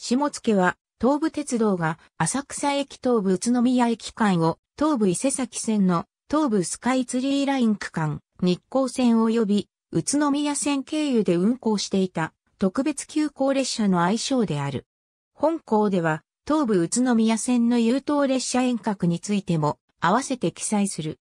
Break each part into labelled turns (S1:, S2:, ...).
S1: 下野は、東武鉄道が浅草駅東武宇都宮駅間を東武伊勢崎線の東武スカイツリーライン区間、日光線及び宇都宮線経由で運行していた特別急行列車の愛称である。本校では東武宇都宮線の優等列車遠隔についても合わせて記載する。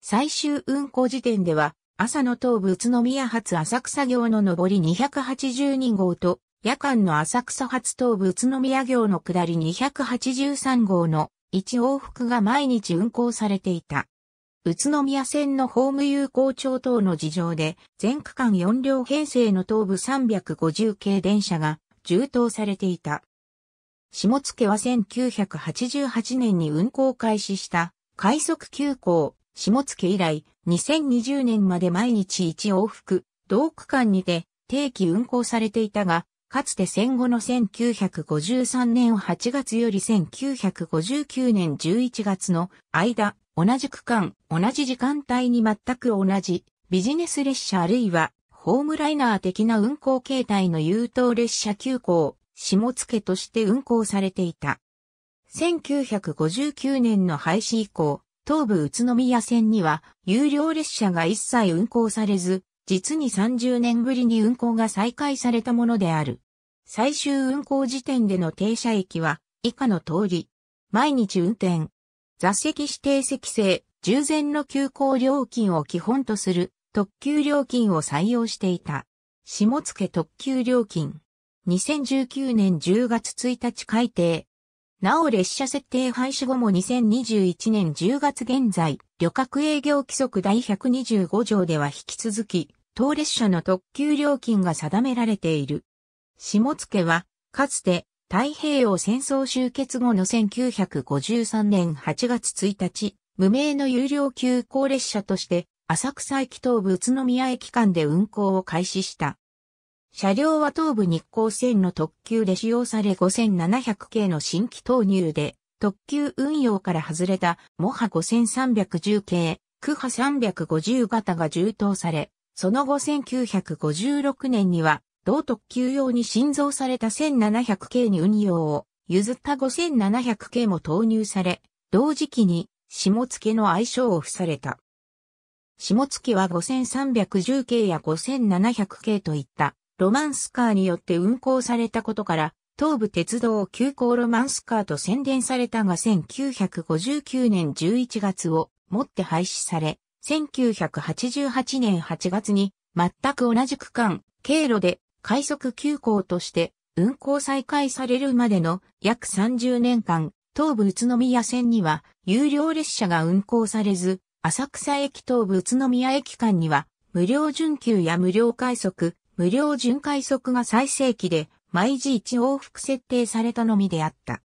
S1: 最終運行時点では朝の東武宇都宮発浅草行の上り282号と夜間の浅草発東部宇都宮行の下り283号の1往復が毎日運行されていた。宇都宮線のホーム有効庁等の事情で、全区間4両編成の東部350系電車が充当されていた。下野は1988年に運行開始した快速急行、下野以来2020年まで毎日1往復、同区間にて定期運行されていたが、かつて戦後の1953年8月より1959年11月の間、同じ区間、同じ時間帯に全く同じビジネス列車あるいはホームライナー的な運行形態の優等列車急行、下付として運行されていた。1959年の廃止以降、東武宇都宮線には有料列車が一切運行されず、実に30年ぶりに運行が再開されたものである。最終運行時点での停車駅は以下の通り。毎日運転。座席指定席制、従前の急行料金を基本とする特急料金を採用していた。下野特急料金。2019年10月1日改定。なお列車設定廃止後も2021年10月現在、旅客営業規則第125条では引き続き、当列車の特急料金が定められている。下野は、かつて太平洋戦争終結後の1953年8月1日、無名の有料急行列車として、浅草駅東部宇都宮駅間で運行を開始した。車両は東部日光線の特急で使用され5700系の新規投入で、特急運用から外れたモハ5310系、クハ350型が充当され、その後1956年には同特急用に新造された1700系に運用を譲った5700系も投入され、同時期に下付けの愛称を付された。下付けは5310系や5700系といったロマンスカーによって運行されたことから、東武鉄道急行ロマンスカーと宣伝されたが1959年11月をもって廃止され、1988年8月に全く同じ区間、経路で快速急行として運行再開されるまでの約30年間、東武宇都宮線には有料列車が運行されず、浅草駅東武宇都宮駅間には無料準急や無料快速、無料準快速が最盛期で毎時1往復設定されたのみであった。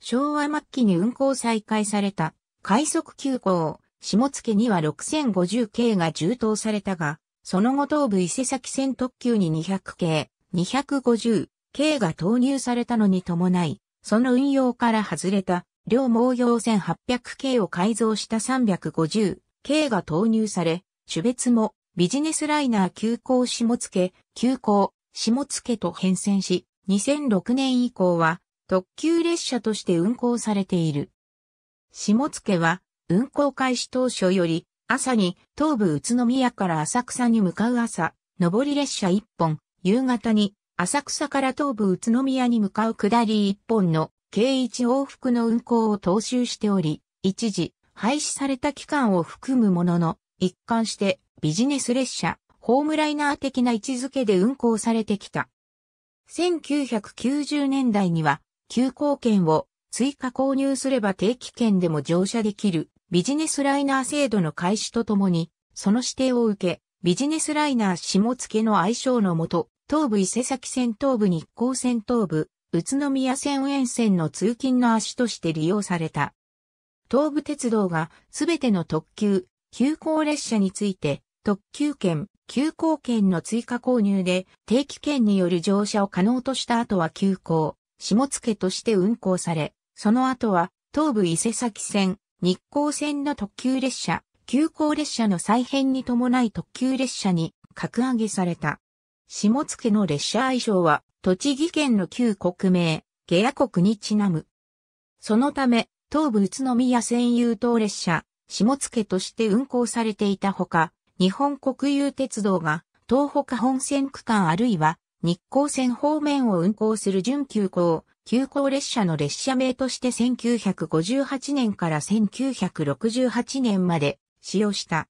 S1: 昭和末期に運行再開された快速急行、下付には6050系が充当されたが、その後東部伊勢崎線特急に200系、250系が投入されたのに伴い、その運用から外れた、両毛用線8 0 0系を改造した350系が投入され、種別もビジネスライナー急行下付、急行下付と変遷し、2006年以降は特急列車として運行されている。下付は運行開始当初より朝に、東武宇都宮から浅草に向かう朝、上り列車1本、夕方に、浅草から東武宇都宮に向かう下り1本の、計1往復の運行を踏襲しており、一時、廃止された期間を含むものの、一貫してビジネス列車、ホームライナー的な位置づけで運行されてきた。1990年代には、急行券を追加購入すれば定期券でも乗車できるビジネスライナー制度の開始とともに、その指定を受け、ビジネスライナー下付けの愛称のもと、東武伊勢崎線東武日光線東武、宇都宮線沿線の通勤の足として利用された。東武鉄道がすべての特急、急行列車について、特急券、急行券の追加購入で定期券による乗車を可能とした後は急行、下付けとして運行され、その後は東武伊勢崎線、日光線の特急列車、急行列車の再編に伴い特急列車に格上げされた。下野の列車愛称は、栃木県の旧国名、下野国にちなむ。そのため、東武宇都宮線優等列車、下野として運行されていたほか、日本国有鉄道が東北本線区間あるいは日光線方面を運行する準急行、急行列車の列車名として1958年から1968年まで使用した。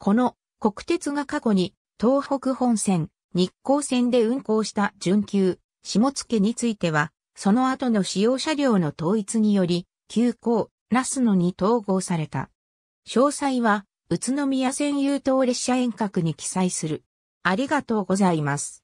S1: この国鉄が過去に東北本線、日光線で運行した準急、下付については、その後の使用車両の統一により、急行、ラスのに統合された。詳細は、宇都宮線優等列車遠隔に記載する。ありがとうございます。